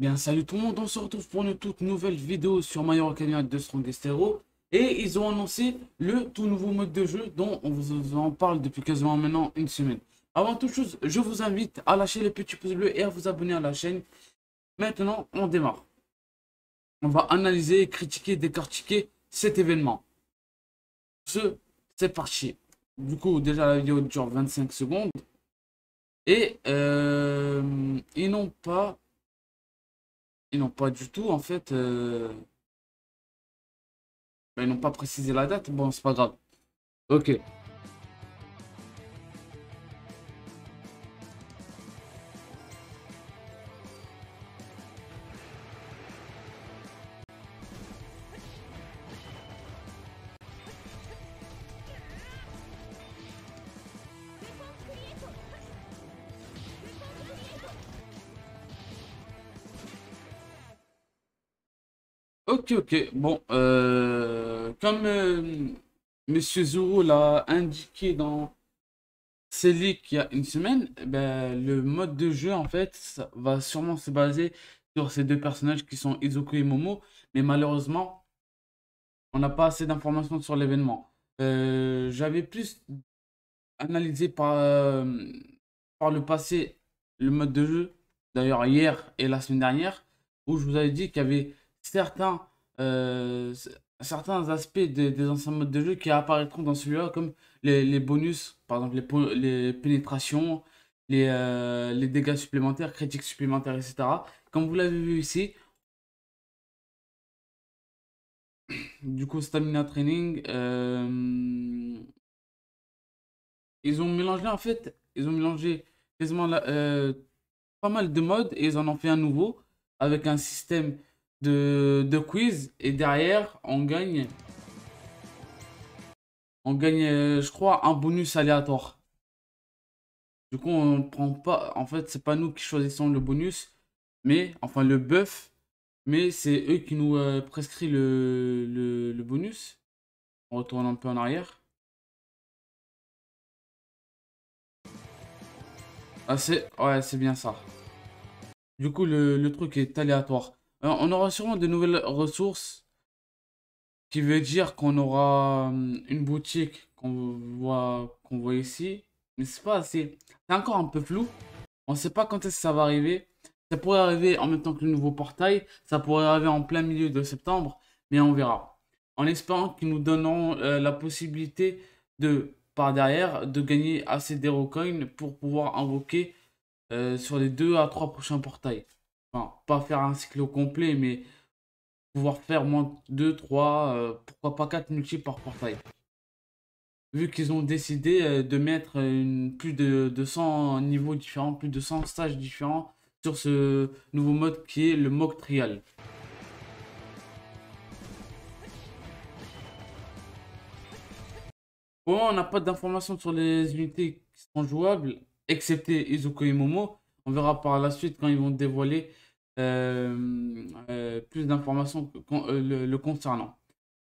Bien, salut tout le monde, on se retrouve pour une toute nouvelle vidéo sur My Hero Academia de Strongest Et ils ont annoncé le tout nouveau mode de jeu dont on vous en parle depuis quasiment maintenant une semaine. Avant toute chose, je vous invite à lâcher le petit pouce bleu et à vous abonner à la chaîne. Maintenant, on démarre. On va analyser, critiquer, décortiquer cet événement. Ce, c'est parti. Du coup, déjà la vidéo dure 25 secondes. Et euh, ils n'ont pas ils n'ont pas du tout, en fait. Euh, bah, ils n'ont pas précisé la date. Bon, c'est pas grave. Ok. Ok, ok. Bon, euh, comme euh, Monsieur Zoro l'a indiqué dans ses leaks il y a une semaine, eh ben, le mode de jeu, en fait, ça va sûrement se baser sur ces deux personnages qui sont Izuku et Momo. Mais malheureusement, on n'a pas assez d'informations sur l'événement. Euh, j'avais plus analysé par, par le passé le mode de jeu, d'ailleurs hier et la semaine dernière, où je vous avais dit qu'il y avait certains, euh, certains aspects des anciens modes de jeu qui apparaîtront dans celui-là, comme les, bonus, par exemple les, les pénétrations, les, euh, les, dégâts supplémentaires, critiques supplémentaires, etc. Comme vous l'avez vu ici, du coup, Stamina Training, euh, ils ont mélangé en fait, ils ont mélangé quasiment pas mal de modes et ils en ont fait un nouveau avec un système de, de quiz et derrière on gagne on gagne euh, je crois un bonus aléatoire du coup on prend pas en fait c'est pas nous qui choisissons le bonus mais enfin le buff mais c'est eux qui nous euh, prescrit le, le, bonus on retourne un peu en arrière ah c'est ouais c'est bien ça du coup le truc est aléatoire euh, on aura sûrement de nouvelles ressources. Qui veut dire qu'on aura euh, une boutique qu'on voit, voit ici. Mais c'est pas assez. C'est encore un peu flou. On sait pas quand est-ce que ça va arriver. Ça pourrait arriver en même temps que le nouveau portail. Ça pourrait arriver en plein milieu de septembre. Mais on verra. En espérant qu'ils nous donneront euh, la possibilité de, par derrière, de gagner assez d'hérocoins pour pouvoir invoquer sur les deux à trois prochains portails enfin, pas faire un cycle complet, mais pouvoir faire moins 2, 3, euh, pourquoi pas 4 multi par portail. Vu qu'ils ont décidé euh, de mettre plus de, 200 100 niveaux différents, plus de 100 stages différents sur ce nouveau mode qui est le mock trial. Bon, on n'a pas d'informations sur les unités qui sont jouables, excepté Izuko et Momo, on verra par la suite quand ils vont dévoiler euh, euh, plus d'informations euh, le, concernant.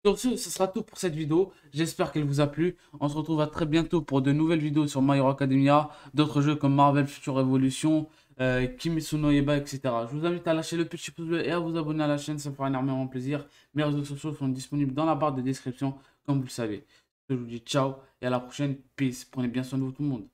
Sur ce, ce sera tout pour cette vidéo. J'espère qu'elle vous a plu. On se retrouve à très bientôt pour de nouvelles vidéos sur Mario Academia, d'autres jeux comme Marvel Future Evolution, euh, Kimetsu etc. Je vous invite à lâcher le petit pouce bleu et à vous abonner à la chaîne, ça me fera énormément plaisir. Mes réseaux sociaux sont disponibles dans la barre de description, comme vous le savez. Je vous dis ciao et à la prochaine. Peace. Prenez bien soin de vous tout le monde.